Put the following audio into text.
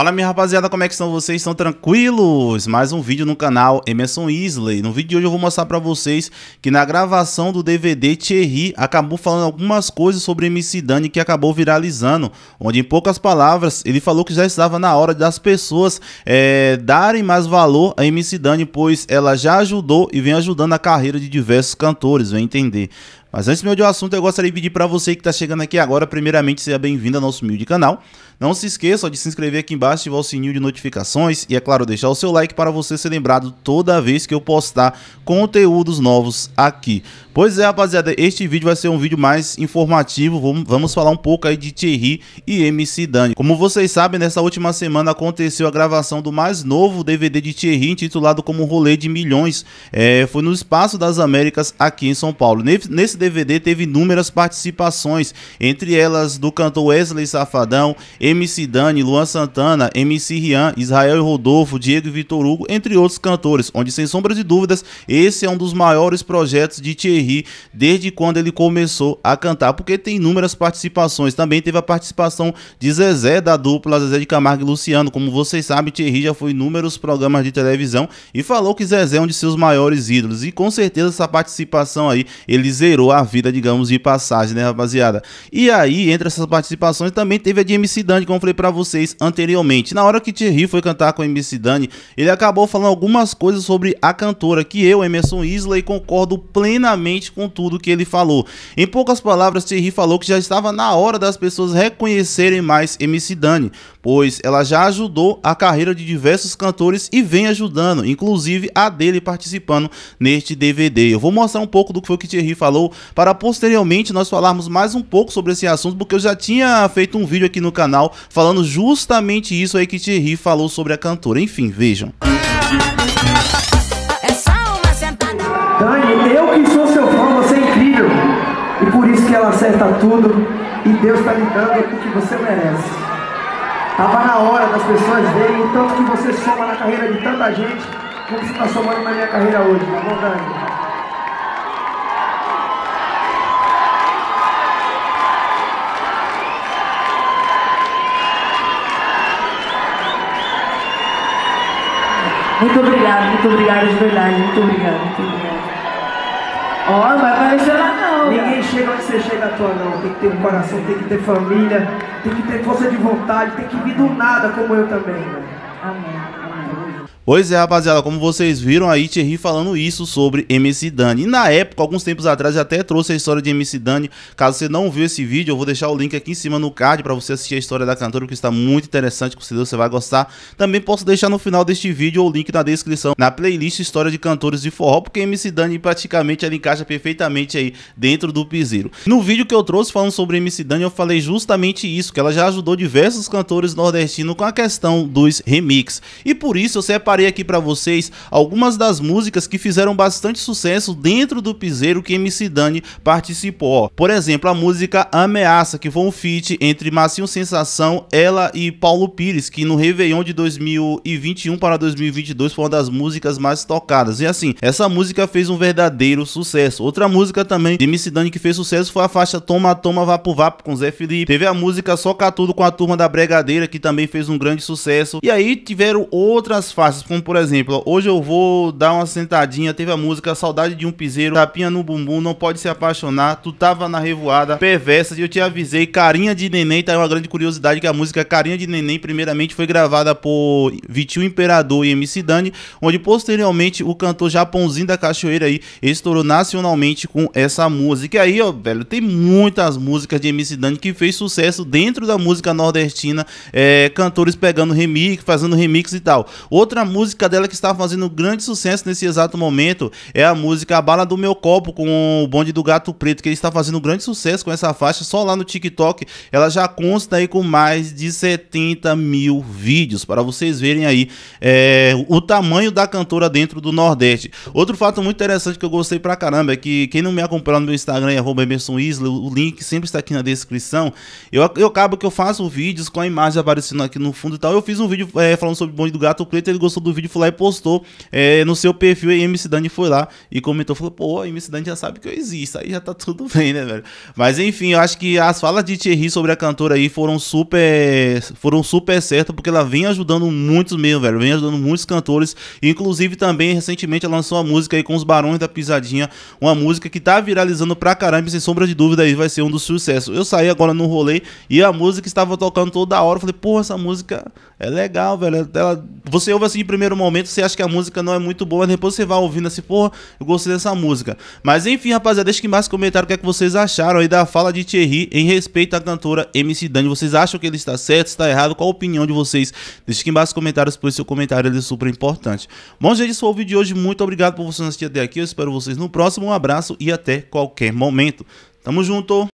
Fala minha rapaziada, como é que estão vocês? Estão tranquilos? Mais um vídeo no canal Emerson Isley. No vídeo de hoje eu vou mostrar pra vocês que na gravação do DVD Thierry acabou falando algumas coisas sobre MC Dani que acabou viralizando, onde em poucas palavras ele falou que já estava na hora das pessoas é, darem mais valor a MC Dani, pois ela já ajudou e vem ajudando a carreira de diversos cantores, vem entender. Mas antes meu de um assunto, eu gostaria de pedir para você que está chegando aqui agora, primeiramente, seja bem-vindo ao nosso humilde canal. Não se esqueça de se inscrever aqui embaixo, ativar o sininho de notificações e, é claro, deixar o seu like para você ser lembrado toda vez que eu postar conteúdos novos aqui. Pois é, rapaziada, este vídeo vai ser um vídeo mais informativo, vamos falar um pouco aí de Thierry e MC Dani. Como vocês sabem, nessa última semana aconteceu a gravação do mais novo DVD de Thierry, intitulado como Rolê de Milhões. É, foi no Espaço das Américas, aqui em São Paulo. Nesse DVD teve inúmeras participações, entre elas do cantor Wesley Safadão, MC Dani, Luan Santana, MC Rian, Israel e Rodolfo, Diego e Vitor Hugo, entre outros cantores, onde sem sombra de dúvidas, esse é um dos maiores projetos de Thierry desde quando ele começou a cantar, porque tem inúmeras participações. Também teve a participação de Zezé da dupla Zezé de Camargo e Luciano. Como vocês sabem, Thierry já foi em inúmeros programas de televisão e falou que Zezé é um de seus maiores ídolos e com certeza essa participação aí ele zerou a vida, digamos, de passagem, né, rapaziada? E aí, entre essas participações, também teve a de MC Dani, como eu falei pra vocês anteriormente. Na hora que Thierry foi cantar com a MC Dani, ele acabou falando algumas coisas sobre a cantora, que eu, Emerson Isley, concordo plenamente com tudo que ele falou. Em poucas palavras, Thierry falou que já estava na hora das pessoas reconhecerem mais MC Dani, pois ela já ajudou a carreira de diversos cantores e vem ajudando, inclusive a dele participando neste DVD. Eu vou mostrar um pouco do que foi que Thierry falou para posteriormente nós falarmos mais um pouco sobre esse assunto, porque eu já tinha feito um vídeo aqui no canal falando justamente isso aí que Thierry falou sobre a cantora. Enfim, vejam. É só uma sentada. Dani, eu que sou seu fã, você é incrível. E por isso que ela acerta tudo e Deus está lhe dando o que você merece. Tava na hora das pessoas verem o tanto que você soma na carreira de tanta gente, como você está somando na minha carreira hoje, tá bom, Dani? Muito obrigado, muito obrigado de verdade, muito obrigado, muito obrigado. Ó, oh, vai aparecer lá não. Ninguém cara. chega onde você chega à tua não. Tem que ter um coração, tem que ter família, tem que ter força de vontade, tem que vir do nada como eu também, né? Amém. Pois é, rapaziada, como vocês viram aí, Thierry falando isso sobre MC Dani. E na época, alguns tempos atrás, até trouxe a história de MC Dani. Caso você não viu esse vídeo, eu vou deixar o link aqui em cima no card para você assistir a história da cantora, que está muito interessante, com certeza você vai gostar. Também posso deixar no final deste vídeo o link na descrição, na playlist História de Cantores de Forró, porque MC Dani praticamente ela encaixa perfeitamente aí dentro do piseiro. No vídeo que eu trouxe falando sobre MC Dani, eu falei justamente isso, que ela já ajudou diversos cantores nordestinos com a questão dos remix. E por isso eu separei separei aqui para vocês algumas das músicas que fizeram bastante sucesso dentro do piseiro que MC Dani participou. Por exemplo, a música Ameaça, que foi um feat entre Macio Sensação, ela e Paulo Pires, que no Réveillon de 2021 para 2022 foi uma das músicas mais tocadas. E assim, essa música fez um verdadeiro sucesso. Outra música também de MC Dani que fez sucesso foi a faixa Toma Toma Vapo Vapo com Zé Felipe. Teve a música Soca Tudo com a Turma da Bregadeira, que também fez um grande sucesso. E aí tiveram outras faixas, como por exemplo, hoje eu vou dar uma sentadinha, teve a música Saudade de um Piseiro, Tapinha no Bumbum, Não Pode Se Apaixonar, Tu Tava na Revoada, Perversas, e eu te avisei, Carinha de Neném, tá aí uma grande curiosidade que a música Carinha de Neném, primeiramente, foi gravada por Vitinho Imperador e MC Dani, onde posteriormente o cantor Japãozinho da Cachoeira aí estourou nacionalmente com essa música. E aí, ó, velho, tem muitas músicas de MC Dani que fez sucesso dentro da música nordestina, é, cantores pegando remix, fazendo remix e tal. Outra música dela que está fazendo grande sucesso nesse exato momento é a música A Bala do Meu Copo com o Bonde do Gato Preto, que ele está fazendo grande sucesso com essa faixa só lá no TikTok. Ela já consta aí com mais de 70 mil vídeos, para vocês verem aí é, o tamanho da cantora dentro do Nordeste. Outro fato muito interessante que eu gostei pra caramba é que quem não me acompanha no meu Instagram é Emerson Isla, o link sempre está aqui na descrição. Eu, eu acabo que eu faço vídeos com a imagem aparecendo aqui no fundo e tal. Eu fiz um vídeo é, falando sobre o Bonde do Gato Preto, ele gostou do vídeo, foi lá e postou é, no seu perfil. E MC Dani foi lá e comentou, falou, pô, MC Dani já sabe que eu existo. Aí já tá tudo bem, né, velho? Mas enfim, eu acho que as falas de Thierry sobre a cantora aí foram super, foram super certas, porque ela vem ajudando muitos mesmo, velho. Vem ajudando muitos cantores. Inclusive também, recentemente, ela lançou uma música aí com os Barões da Pisadinha. Uma música que tá viralizando pra caramba, sem sombra de dúvida aí vai ser um dos sucessos. Eu saí agora no rolê e a música estava tocando toda hora. falei, pô, essa música é legal, velho. Ela, você ouve assim primeiro momento você acha que a música não é muito boa, depois você vai ouvindo assim, porra, eu gostei dessa música. Mas enfim, rapaziada, deixa aqui embaixo comentário o que é que vocês acharam aí da fala de Thierry em respeito à cantora MC Dani. Vocês acham que ele está certo, está errado? Qual a opinião de vocês? Deixa aqui embaixo nos comentários, pois seu comentário é super importante. Bom, gente, esse foi o vídeo de hoje. Muito obrigado por vocês assistirem até aqui. Eu espero vocês no próximo. Um abraço e até qualquer momento. Tamo junto!